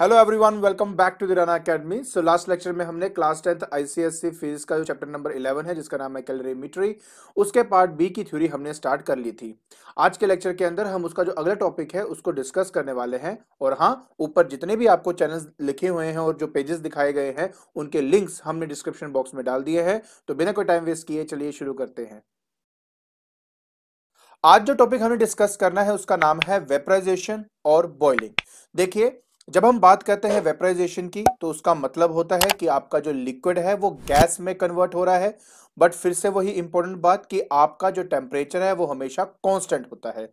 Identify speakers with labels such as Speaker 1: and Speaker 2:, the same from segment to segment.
Speaker 1: hello everyone welcome back to the Rana academy so last lecture में हमने class tenth ICSC physics का जो chapter number 11 है जिसका नाम है कैलोरीमीट्री उसके पार्ट बी की थ्योरी हमने स्टार्ट कर ली थी आज के लेक्चर के अंदर हम उसका जो अगला टॉपिक है उसको डिस्कस करने वाले हैं और हाँ ऊपर जितने भी आपको चैनल लिखे हुए हैं और जो पेजेस दिखाए गए हैं उनके लिंक्स हमने डिस्क्रिप्शन बॉक्स में डाल दिए हैं तो बिना कोई टाइम वेस्ट किए चलिए शुरू करते हैं आज जो टॉपिक हमें डिस्कस करना है उसका नाम है वेपराइजेशन और बॉइलिंग देखिए जब हम बात करते हैं वेपराइजेशन की तो उसका मतलब होता है कि आपका जो लिक्विड है वो गैस में कन्वर्ट हो रहा है बट फिर से वही इंपॉर्टेंट बात कि आपका जो टेम्परेचर है वो हमेशा कांस्टेंट होता है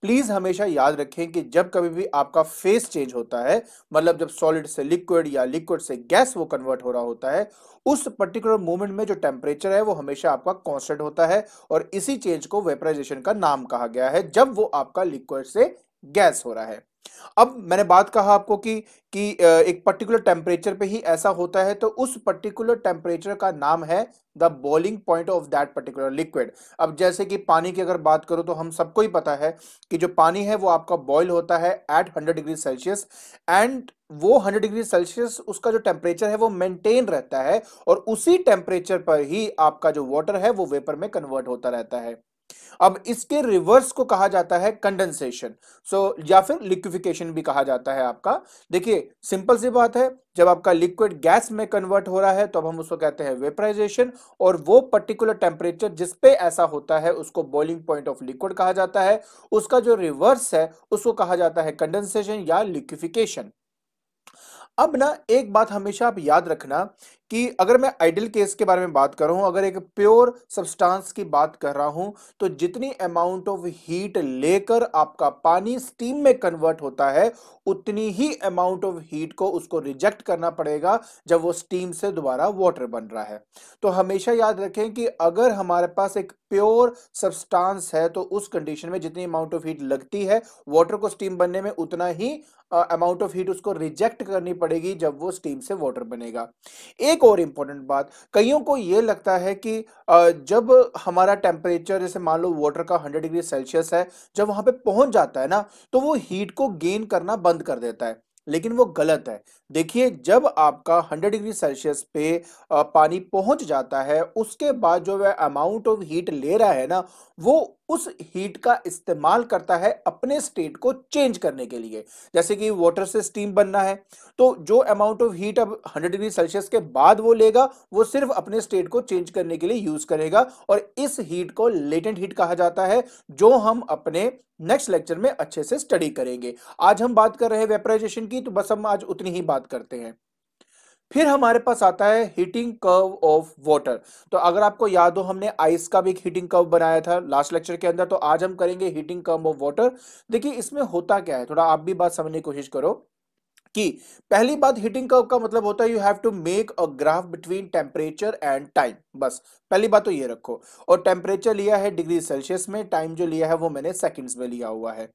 Speaker 1: प्लीज हमेशा याद रखें कि जब कभी भी आपका फेस चेंज होता है मतलब जब सॉलिड से लिक्विड या लिक्विड से गैस वो कन्वर्ट हो रहा होता है उस पर्टिकुलर मोमेंट में जो टेम्परेचर है वो हमेशा आपका कॉन्स्टेंट होता है और इसी चेंज को वेपराइजेशन का नाम कहा गया है जब वो आपका लिक्विड से गैस हो रहा है अब मैंने बात कहा आपको कि कि एक पर्टिकुलर टेम्परेचर पे ही ऐसा होता है तो उस पर्टिकुलर टेम्परेचर का नाम है the boiling point of that particular liquid अब जैसे कि पानी की अगर बात करो तो हम सबको ही पता है कि जो पानी है वो आपका बॉयल होता है at hundred degree Celsius and वो 100 डिग्री सेल्सियस उसका जो टेम्परेचर है वो मेंटेन रहता है और उसी टेम्परेचर पर ही आपका जो वाटर है वो वेपर में कन्वर्ट होता रहता है अब इसके रिवर्स को कहा जाता है कंडेंसेशन सो so, या फिर लिक्विफिकेशन भी कहा जाता है आपका देखिए सिंपल सी बात है जब आपका लिक्विड गैस में कन्वर्ट हो रहा है तो अब हम उसको कहते हैं वेपराइजेशन और वो पर्टिकुलर टेम्परेचर जिसपे ऐसा होता है उसको बॉइलिंग पॉइंट ऑफ लिक्विड कहा जाता है उसका जो रिवर्स है उसको कहा जाता है कंडेंसेशन या लिक्विफिकेशन अब ना एक बात हमेशा आप याद रखना कि अगर मैं आइडियल केस के बारे में बात कर रहा हूं अगर एक प्योर सब्सटेंस की बात कर रहा हूं तो जितनी अमाउंट ऑफ हीट लेकर आपका पानी स्टीम में कन्वर्ट होता है उतनी ही अमाउंट ऑफ हीट को उसको रिजेक्ट करना पड़ेगा जब वो स्टीम से दोबारा वाटर बन रहा है तो हमेशा याद रखें कि अगर हमारे पास एक प्योर सब्सटेंस है तो उस कंडीशन में जितनी अमाउंट ऑफ हीट लगती है वाटर को स्टीम बनने में उतना ही अमाउंट ऑफ हीट उसको रिजेक्ट करनी पड़ेगी जब वो स्टीम से वाटर बनेगा एक एक और इम्पोर्टेंट बात कईयों को ये लगता है कि जब हमारा टेम्परेचर जैसे मान लो वाटर का 100 डिग्री सेल्सियस है जब वहां पे पहुंच जाता है ना तो वो हीट को गेन करना बंद कर देता है लेकिन वो गलत है देखिए जब आपका 100 डिग्री सेल्सियस पे पानी पहुंच जाता है उसके बाद जो वह अमाउंट ऑफ हीट ले रहा है ना वो उस हीट का इस्तेमाल करता है अपने स्टेट को चेंज करने के लिए जैसे कि वाटर से स्टीम बनना है तो जो अमाउंट ऑफ हीट अब 100 डिग्री सेल्सियस के बाद वो लेगा वो सिर्फ अपने स्टेट को चेंज करने के लिए यूज करेगा और इस हीट को लेटेंट हीट कहा जाता है जो हम अपने नेक्स्ट लेक्चर में अच्छे से स्टडी करेंगे आज हम बात कर रहे हैं वेपराइजेशन की तो बस हम आज उतनी ही बात करते हैं फिर हमारे पास आता है हीटिंग कर्व ऑफ वाटर तो अगर आपको याद हो हमने आइस का भी एक हीटिंग कर्व बनाया था लास्ट लेक्चर के अंदर तो आज हम करेंगे हीटिंग कर्व ऑफ वाटर देखिए इसमें होता क्या है थोड़ा आप भी बात समझने की कोशिश करो कि पहली बात हीटिंग कर्व का मतलब होता है you have to make a graph between temperature and time बस पहली बात तो ये रखो और टेम्परेचर लिया है डिग्री सेल्सियस में टाइम जो लिया है वो मैंने सेकेंड्स में लिया हुआ है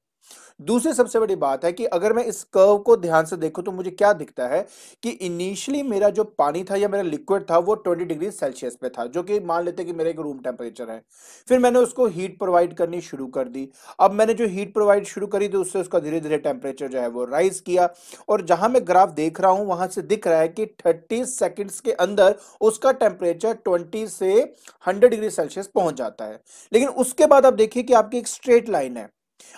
Speaker 1: दूसरी सबसे बड़ी बात है कि अगर मैं इस कर्व को ध्यान से देखूं तो मुझे क्या दिखता है कि इनिशियली मेरा जो पानी था या मेरा लिक्विड था वो 20 डिग्री सेल्सियस पे था जो कि मान लेते कि मेरा एक रूम टेम्परेचर है फिर मैंने उसको हीट प्रोवाइड करनी शुरू कर दी अब मैंने जो हीट प्रोवाइड शुरू करी तो उससे उसका धीरे धीरे टेम्परेचर जो है वो राइज किया और जहां मैं ग्राफ देख रहा हूं वहां से दिख रहा है कि थर्टी सेकेंड्स के अंदर उसका टेम्परेचर ट्वेंटी से हंड्रेड डिग्री सेल्सियस पहुंच जाता है लेकिन उसके बाद आप देखिए कि आपकी एक स्ट्रेट लाइन है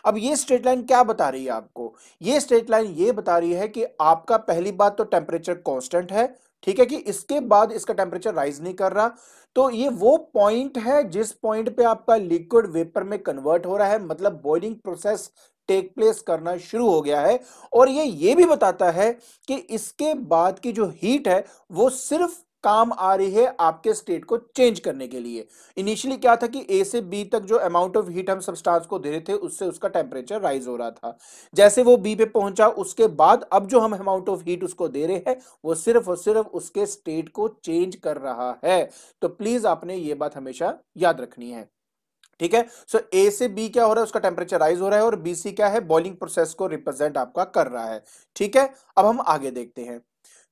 Speaker 1: अब ये स्ट्रेट लाइन क्या बता रही है आपको ये स्ट्रेट लाइन ये बता रही है कि आपका पहली बात तो टेम्परेचर कॉन्स्टेंट है ठीक है कि इसके बाद इसका टेम्परेचर राइज नहीं कर रहा तो ये वो पॉइंट है जिस पॉइंट पे आपका लिक्विड वेपर में कन्वर्ट हो रहा है मतलब बॉइलिंग प्रोसेस टेक प्लेस करना शुरू हो गया है और ये ये भी बताता है कि इसके बाद की जो हीट है वो सिर्फ काम आ रही है आपके स्टेट को चेंज करने के लिए इनिशियली क्या था कि ए से बी तक जो अमाउंट ऑफ हीट हम सब्सटेंस को दे रहे थे उससे उसका टेम्परेचर राइज हो रहा था जैसे वो बी पे पहुंचा उसके बाद अब जो हम अमाउंट ऑफ हीट उसको दे रहे हैं वो सिर्फ और सिर्फ उसके स्टेट को चेंज कर रहा है तो प्लीज आपने ये बात हमेशा याद रखनी है ठीक है सो ए से बी क्या हो रहा है उसका टेम्परेचर राइज हो रहा है और बी सी क्या है बॉइलिंग प्रोसेस को रिप्रेजेंट आपका कर रहा है ठीक है अब हम आगे देखते हैं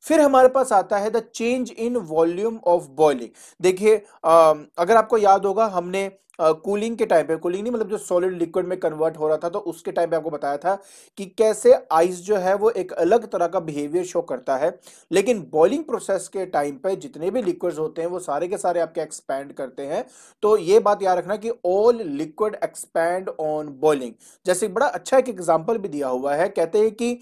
Speaker 1: फिर हमारे पास आता है the change in volume of boiling देखिए अगर आपको याद होगा हमने कूलिंग के टाइम पे कूलिंग नहीं मतलब जो सॉलिड लिक्विड में कन्वर्ट हो रहा था तो उसके टाइम पे आपको बताया था कि कैसे आइस जो है वो एक अलग तरह का बिहेवियर शो करता है लेकिन बॉइलिंग प्रोसेस के टाइम पे जितने भी लिक्विड्स होते हैं वो सारे के सारे आपके एक्सपैंड करते हैं तो ये बात याद रखना कि all liquid expand on boiling जैसे बड़ा अच्छा एक एग्जाम्पल भी दिया हुआ है कहते हैं कि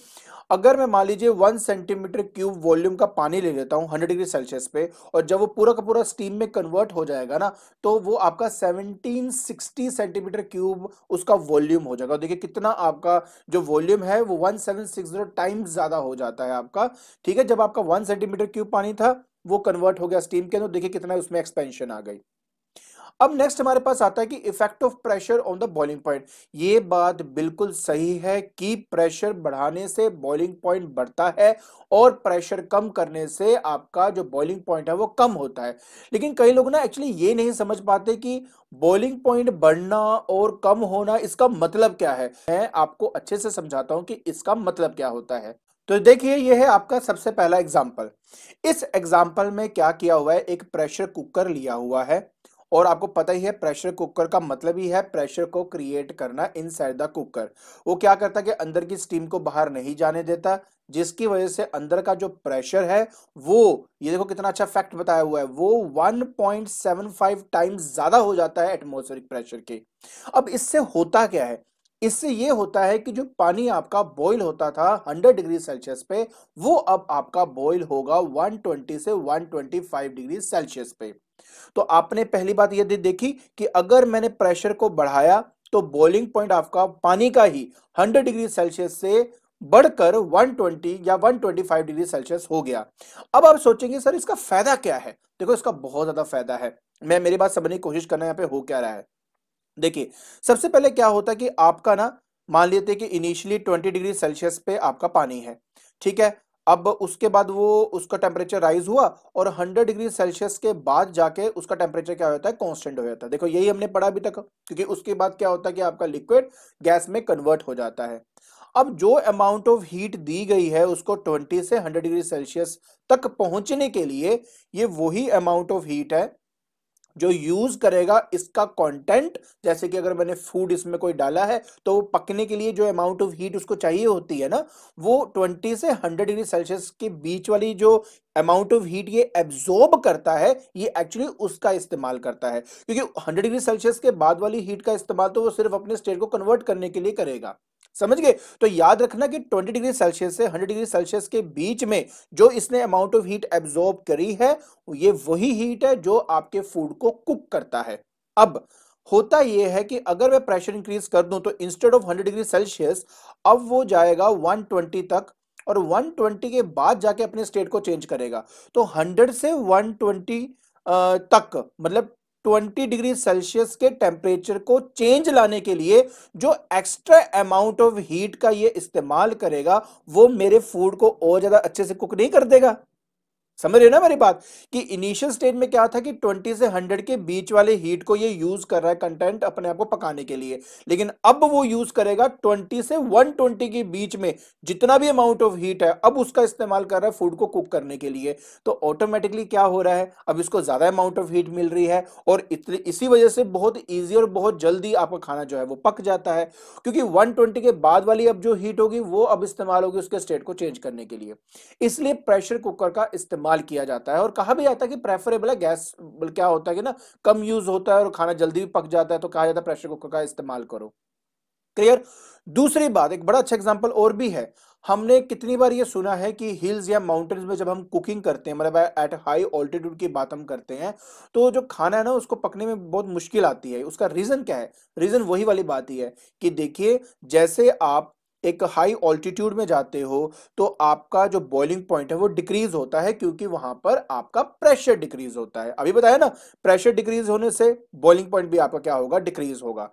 Speaker 1: अगर मैं मान लीजिए वन सेंटीमीटर क्यूब वॉल्यूम का पानी ले लेता हूँ हंड्रेड डिग्री सेल्सियस पे और जब वो पूरा का पूरा स्टीम में कन्वर्ट हो जाएगा ना तो वो आपका सेवन 1760 सेंटीमीटर क्यूब उसका वॉल्यूम हो जाएगा देखिए कितना आपका जो वॉल्यूम है वो 1760 टाइम्स ज्यादा हो जाता है आपका ठीक है जब आपका 1 सेंटीमीटर क्यूब पानी था वो कन्वर्ट हो गया स्टीम के अंदर देखिए कितना उसमें एक्सपेंशन आ गई अब नेक्स्ट हमारे पास आता है कि effect of pressure on the boiling point ये बात बिल्कुल सही है कि प्रेशर बढ़ाने से बॉइलिंग पॉइंट बढ़ता है और प्रेशर कम करने से आपका जो बॉइलिंग पॉइंट है वो कम होता है लेकिन कई लोग ना एक्चुअली ये नहीं समझ पाते कि बॉइलिंग पॉइंट बढ़ना और कम होना इसका मतलब क्या है मैं आपको अच्छे से समझाता हूं कि इसका मतलब क्या होता है तो देखिए यह है आपका सबसे पहला एग्जाम्पल इस एग्जाम्पल में क्या किया हुआ है एक प्रेशर कुकर लिया हुआ है और आपको पता ही है प्रेशर कुकर का मतलब ही है प्रेशर को क्रिएट करना इन साइड द कुकर वो क्या करता है कि अंदर की स्टीम को बाहर नहीं जाने देता जिसकी वजह से अंदर का जो प्रेशर है वो ये देखो कितना अच्छा फैक्ट बताया हुआ है वो 1.75 टाइम्स ज्यादा हो जाता है एटमोस्फेरिक प्रेशर के अब इससे होता क्या है इससे ये होता है कि जो पानी आपका बॉईल होता था 100 डिग्री सेल्सियस पे वो अब आपका बॉईल होगा 120 से 125 डिग्री सेल्सियस पे तो आपने पहली बात यदि देखी कि अगर मैंने प्रेशर को बढ़ाया तो बॉइलिंग पॉइंट आपका पानी का ही 100 डिग्री सेल्सियस से बढ़कर 120 या 125 डिग्री सेल्सियस हो गया अब आप सोचेंगे सर इसका फायदा क्या है देखो इसका बहुत ज्यादा फायदा है मैं मेरी बात समझने की कोशिश करना यहाँ पे हो क्या रहा है देखिए सबसे पहले क्या होता है कि आपका ना मान लेते कि इनिशियली 20 डिग्री सेल्सियस पे आपका पानी है ठीक है अब उसके बाद वो उसका टेम्परेचर राइज हुआ और 100 डिग्री सेल्सियस के बाद जाके उसका टेम्परेचर क्या होता है कांस्टेंट हो जाता है देखो यही हमने पढ़ा अभी तक क्योंकि उसके बाद क्या होता है कि आपका लिक्विड गैस में कन्वर्ट हो जाता है अब जो अमाउंट ऑफ हीट दी गई है उसको 20 से 100 डिग्री सेल्सियस तक पहुंचने के लिए ये वही अमाउंट ऑफ हीट है जो यूज करेगा इसका कंटेंट जैसे कि अगर मैंने फूड इसमें कोई डाला है तो पकने के लिए जो अमाउंट ऑफ हीट उसको चाहिए होती है ना वो 20 से 100 डिग्री सेल्सियस के बीच वाली जो अमाउंट ऑफ हीट ये एब्जॉर्ब करता है ये एक्चुअली उसका इस्तेमाल करता है क्योंकि 100 डिग्री सेल्सियस के बाद वाली हीट का इस्तेमाल तो वो सिर्फ अपने स्टेट को कन्वर्ट करने के लिए करेगा समझ गए तो याद रखना कि 20 डिग्री सेल्सियस से 100 डिग्री सेल्सियस के बीच में जो इसने अमाउंट ऑफ हीट एब्जॉर्ब करी है ये वही हीट है जो आपके फूड को कुक करता है अब होता यह है कि अगर मैं प्रेशर इंक्रीज कर दूं तो इंस्टेड ऑफ 100 डिग्री सेल्सियस अब वो जाएगा 120 तक और 120 के बाद जाके अपने स्टेट को चेंज करेगा तो 100 से 120 तक मतलब 20 डिग्री सेल्सियस के टेम्परेचर को चेंज लाने के लिए जो एक्स्ट्रा अमाउंट ऑफ हीट का ये इस्तेमाल करेगा वो मेरे फूड को और ज़्यादा अच्छे से कुक नहीं कर देगा समझ रहे हो ना मेरी बात कि इनिशियल स्टेज में क्या था कि 20 से 100 के बीच वाले हीट को ये यूज कर रहा है कंटेंट अपने आप को पकाने के लिए लेकिन अब वो यूज करेगा 20 से 120 के बीच में जितना भी अमाउंट ऑफ हीट है अब उसका इस्तेमाल कर रहा है फूड को कुक करने के लिए तो ऑटोमेटिकली क्या हो रहा है अब इसको ज्यादा अमाउंट ऑफ हीट मिल रही है और इसी वजह से बहुत ईजी और बहुत जल्दी आपका खाना जो है वो पक जाता है क्योंकि वन के बाद वाली अब जो हीट होगी वो अब इस्तेमाल होगी उसके स्टेट को चेंज करने के लिए इसलिए प्रेशर कुकर का इस्तेमाल इस्तेमाल किया जाता है और कहा भी जाता है कि प्रेफरेबल है गैस मतलब क्या होता है कि ना कम यूज होता है और खाना जल्दी भी पक जाता है तो कहा जाता है प्रेशर कुकर का इस्तेमाल करो क्लियर दूसरी बात एक बड़ा अच्छा एग्जाम्पल और भी है हमने कितनी बार ये सुना है कि हिल्स या माउंटेन्स में जब हम कुकिंग करते हैं मतलब एट हाई ऑल्टीट्यूड की बात हम करते हैं तो जो खाना है ना उसको पकने में बहुत मुश्किल आती है उसका रीज़न क्या है रीज़न वही वाली बात ही है कि देखिए जैसे आप एक हाई ऑल्टीट्यूड में जाते हो तो आपका जो बॉइलिंग पॉइंट है वो डिक्रीज होता है क्योंकि वहां पर आपका प्रेशर डिक्रीज होता है अभी बताया ना प्रेशर डिक्रीज होने से बॉइलिंग पॉइंट भी आपका क्या होगा डिक्रीज होगा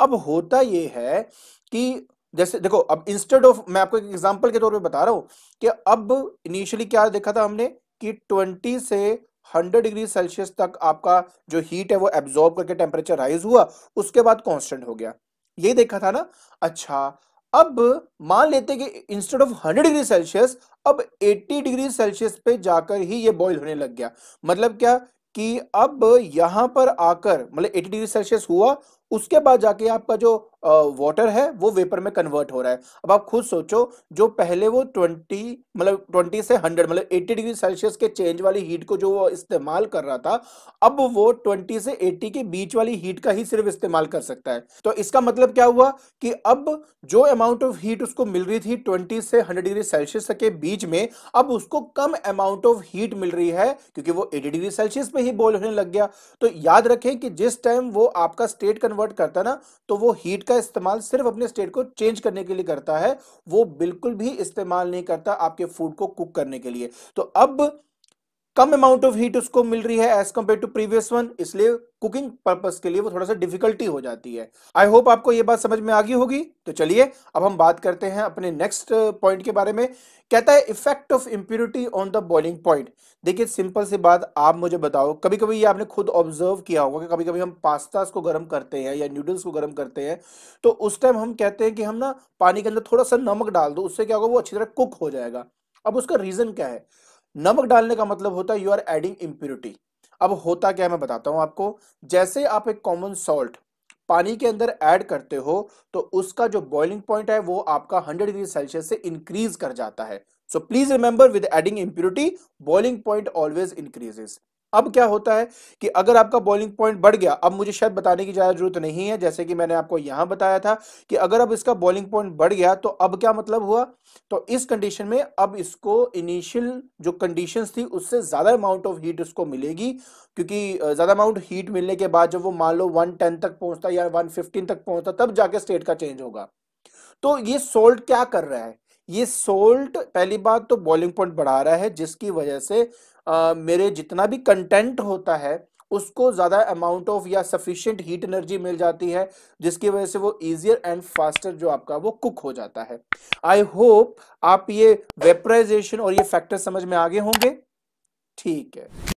Speaker 1: अब होता ये है कि जैसे देखो अब इंस्टेड ऑफ मैं आपको एक एग्जाम्पल के तौर पर बता रहा हूं कि अब इनिशियली क्या देखा था हमने कि ट्वेंटी से 100 डिग्री सेल्सियस तक आपका जो हीट है वो एब्जॉर्ब करके टेम्परेचर राइज हुआ उसके बाद कांस्टेंट हो गया यही देखा था ना अच्छा अब मान लेते कि इंस्टेड ऑफ 100 डिग्री सेल्सियस अब 80 डिग्री सेल्सियस पे जाकर ही ये बॉईल होने लग गया मतलब क्या कि अब यहां पर आकर मतलब 80 डिग्री सेल्सियस हुआ उसके बाद जाके आपका जो वाटर है वो वेपर में कन्वर्ट हो रहा है अब आप खुद सोचो जो पहले वो ट्वेंटी मतलब ट्वेंटी से हंड्रेड मतलब एट्टी डिग्री सेल्सियस के चेंज वाली हीट को जो वो इस्तेमाल कर रहा था अब वो ट्वेंटी से एट्टी के बीच वाली हीट का ही सिर्फ इस्तेमाल कर सकता है तो इसका मतलब क्या हुआ कि अब जो अमाउंट ऑफ हीट उसको मिल रही थी ट्वेंटी से हंड्रेड डिग्री सेल्सियस के बीच में अब उसको कम अमाउंट ऑफ हीट मिल रही है क्योंकि वो एटी डिग्री सेल्सियस पे ही बोल होने लग गया तो याद रखें कि जिस टाइम वो आपका स्टेट कन्वर्ट करता ना तो वो हीट इसका इस्तेमाल सिर्फ अपने स्टेट को चेंज करने के लिए करता है वो बिल्कुल भी इस्तेमाल नहीं करता आपके फूड को कुक करने के लिए तो अब कम अमाउंट ऑफ हीट उसको मिल रही है as compare to previous one इसलिए कुकिंग पर्पज के लिए वो थोड़ा सा डिफिकल्टी हो जाती है आई होप आपको ये बात समझ में आ गई होगी तो चलिए अब हम बात करते हैं अपने नेक्स्ट पॉइंट uh, के बारे में कहता है effect of impurity on the boiling point देखिए सिंपल सी बात आप मुझे बताओ कभी कभी ये आपने खुद ऑब्जर्व किया होगा कि कभी कभी हम पास्ता को गर्म करते हैं या नूडल्स को गर्म करते हैं तो उस टाइम हम कहते हैं कि हम ना पानी के अंदर थोड़ा सा नमक डाल दो उससे क्या होगा वो अच्छी तरह कुक हो जाएगा अब उसका रीजन क्या है नमक डालने का मतलब होता है यू आर एडिंग इम्प्योरिटी अब होता क्या मैं बताता हूं आपको जैसे आप एक कॉमन सॉल्ट पानी के अंदर ऐड करते हो तो उसका जो बॉइलिंग पॉइंट है वो आपका 100 डिग्री सेल्सियस से इंक्रीज कर जाता है so please remember with adding impurity boiling point always increases अब क्या होता है कि अगर आपका बॉलिंग पॉइंट बढ़ गया अब मुझे शायद बताने की ज़्यादा जरूरत नहीं है जैसे कि मैंने आपको यहां बताया था कि अगर अब इसका बॉलिंग पॉइंट बढ़ गया तो अब क्या मतलब हुआ तो इस कंडीशन में अब इसको इनिशियल जो कंडीशंस थी उससे ज़्यादा अमाउंट ऑफ हीट उसको मिलेगी क्योंकि ज़्यादा अमाउंट हीट मिलने के बाद जब वो मान लो वन तक पहुंचता या वन तक पहुंचता तब जाके स्टेट का चेंज होगा तो ये सोल्ट क्या कर रहा है ये सोल्ट पहली बात तो बॉलिंग पॉइंट बढ़ा रहा है जिसकी वजह से मेरे जितना भी कंटेंट होता है उसको ज़्यादा अमाउंट ऑफ या सफिशियंट हीट एनर्जी मिल जाती है जिसकी वजह से वो इजियर एंड फास्टर जो आपका वो कुक हो जाता है आई होप आप ये वेपराइजेशन और ये फैक्टर समझ में आगे होंगे ठीक है